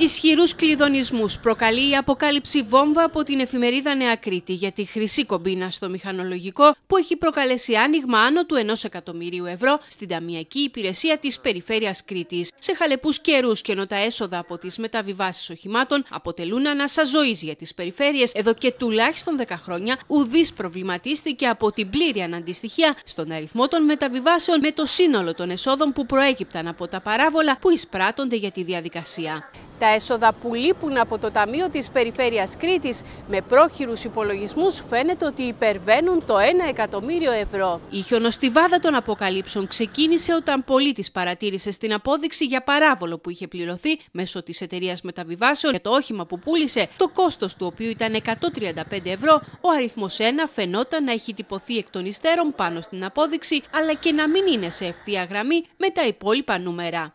Ισχυρούς κλειδονισμούς προκαλεί η αποκάλυψη βόμβα από την εφημερίδα Νέα Κρήτη για τη χρυσή κομπίνα στο μηχανολογικό που έχει προκαλέσει άνοιγμα άνω του 1 εκατομμυρίου ευρώ στην ταμιακή υπηρεσία της Περιφέρειας Κρήτης. Σε χαλεπούς καιρούς και ενώ τα έσοδα από τις μεταβιβάσεις οχημάτων αποτελούν ανάσα ζωής για τις περιφέρειες, εδώ και τουλάχιστον 10 χρόνια ουδής προβληματίστηκε από την πλήρη αναντιστοιχία στον αριθμό των μεταβιβάσεων με το σύνολο των εσόδων που προέκυπταν από τα παράβολα που εισπράττονται για τη διαδικασία. Τα έσοδα που λείπουν από το Ταμείο της Περιφέρειας Κρήτης με πρόχειρους υπολογισμούς φαίνεται ότι υπερβαίνουν το 1 εκατομμύριο ευρώ. Η χιονοστιβάδα των αποκαλύψεων ξεκίνησε όταν πολίτης παρατήρησε στην απόδειξη για παράβολο που είχε πληρωθεί μέσω της εταιρείας μεταβιβάσεων για το όχημα που πούλησε, το κόστος του οποίου ήταν 135 ευρώ, ο αριθμός 1 φαινόταν να έχει τυπωθεί εκ των υστέρων πάνω στην απόδειξη, αλλά και να μην είναι σε ευθεία γραμμή με τα υπόλοιπα νούμερα.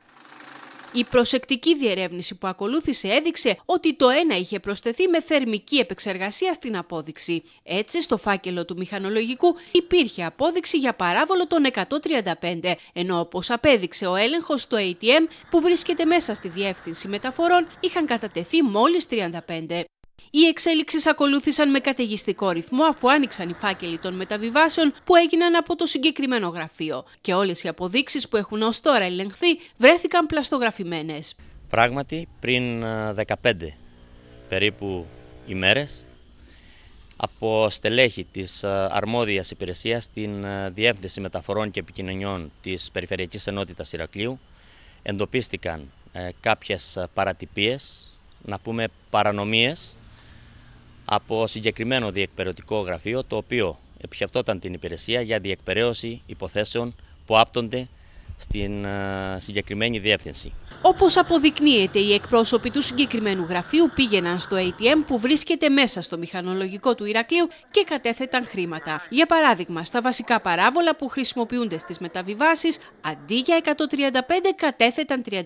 Η προσεκτική διερεύνηση που ακολούθησε έδειξε ότι το ένα είχε προσθεθεί με θερμική επεξεργασία στην απόδειξη. Έτσι, στο φάκελο του μηχανολογικού υπήρχε απόδειξη για παράβολο των 135, ενώ όπως απέδειξε ο έλεγχος στο ATM που βρίσκεται μέσα στη διεύθυνση μεταφορών, είχαν κατατεθεί μόλις 35. Οι εξέλιξεις ακολούθησαν με καταιγιστικό ρυθμό αφού άνοιξαν οι φάκελοι των μεταβιβάσεων που έγιναν από το συγκεκριμένο γραφείο και όλες οι αποδείξεις που έχουν ως τώρα ελεγχθεί βρέθηκαν πλαστογραφημένες. Πράγματι πριν 15 περίπου ημέρες από στελέχη της αρμόδιας υπηρεσίας στην Διεύθυνση Μεταφορών και Επικοινωνιών της περιφερειακής ενότητας Ηρακλείου εντοπίστηκαν ε, κάποιες παρατυπίες, να πούμε παρανομίες από συγκεκριμένο διεκπαιρεωτικό γραφείο, το οποίο επισκεφτόταν την υπηρεσία για διεκπαιρέωση υποθέσεων που άπτονται στην ε, συγκεκριμένη διεύθυνση. Όπως αποδεικνύεται, οι εκπρόσωποι του συγκεκριμένου γραφείου πήγαιναν στο ATM που βρίσκεται μέσα στο μηχανολογικό του Ηρακλείου και κατέθεταν χρήματα. Για παράδειγμα, στα βασικά παράβολα που χρησιμοποιούνται στις μεταβιβάσεις, αντί για 135 κατέθεταν 35,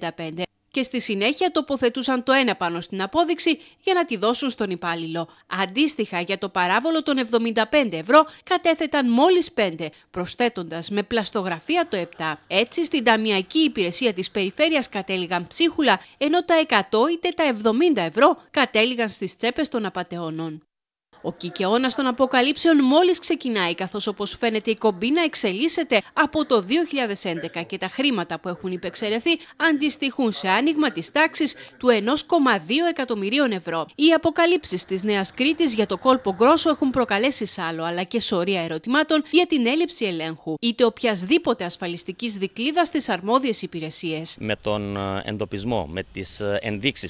και στη συνέχεια τοποθετούσαν το ένα πάνω στην απόδειξη για να τη δώσουν στον υπάλληλο. Αντίστοιχα για το παράβολο των 75 ευρώ κατέθεταν μόλις 5, προσθέτοντας με πλαστογραφία το 7. Έτσι στην ταμιακή υπηρεσία της περιφέρειας κατέληγαν ψίχουλα, ενώ τα 100 είτε τα 70 ευρώ κατέληγαν στις τσέπες των απαταιώνων. Ο κικαιώνας των αποκαλύψεων μόλις ξεκινάει, καθώς όπως φαίνεται η κομπίνα εξελίσσεται από το 2011 και τα χρήματα που έχουν υπεξαιρεθεί αντιστοιχούν σε άνοιγμα της τάξης του 1,2 εκατομμυρίων ευρώ. Οι αποκαλύψεις της Νέας Κρήτης για το κόλπο Γκρόσο έχουν προκαλέσει σάλο αλλά και σωρία ερωτημάτων για την έλλειψη ελέγχου είτε οποιασδήποτε ασφαλιστικής δικλίδας στις αρμόδιες υπηρεσίες. Με τον ε, εντοπισμό, με τις ε, ενδείξεις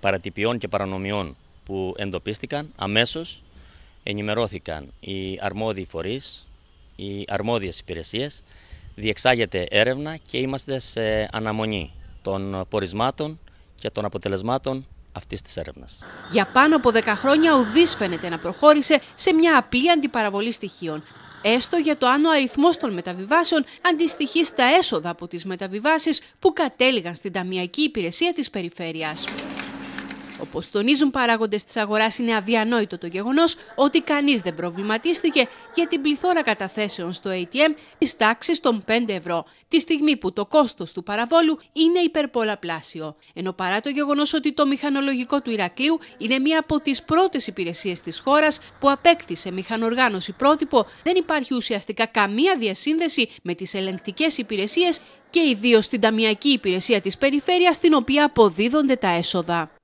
παρατυπιών και παρανομιών που εντοπίστηκαν, αμέσως ενημερώθηκαν οι αρμόδιοι φορείς, οι αρμόδιες υπηρεσίες, διεξάγεται έρευνα και είμαστε σε αναμονή των πορισμάτων και των αποτελεσμάτων αυτής της έρευνας. Για πάνω από 10 χρόνια ουδής φαίνεται να προχώρησε σε μια απλή αντιπαραβολή στοιχείων. Έστω για το αν ο αριθμός των μεταβιβάσεων αντιστοιχεί στα έσοδα από τις μεταβιβάσεις που κατέληγαν στην ταμιακή υπηρεσία της περιφέρειας. Όπως τονίζουν παράγοντες της αγοράς, είναι αδιανόητο το γεγονός ότι κανείς δεν προβληματίστηκε για την πληθώρα καταθέσεων στο ATM της τάξης των 5 ευρώ, τη στιγμή που το κόστος του παραβόλου είναι υπερπολαπλάσιο. Ενώ παρά το γεγονός ότι το μηχανολογικό του Ηρακλείου είναι μία από τις πρώτες υπηρεσίες της χώρας που απέκτησε μηχανοργάνωση πρότυπο, δεν υπάρχει ουσιαστικά καμία διασύνδεση με τις ελεγκτικές υπηρεσίες και ιδίως την ταμιακή υπηρεσία της περιφέρειας στην οποία αποδίδονται τα έσοδα.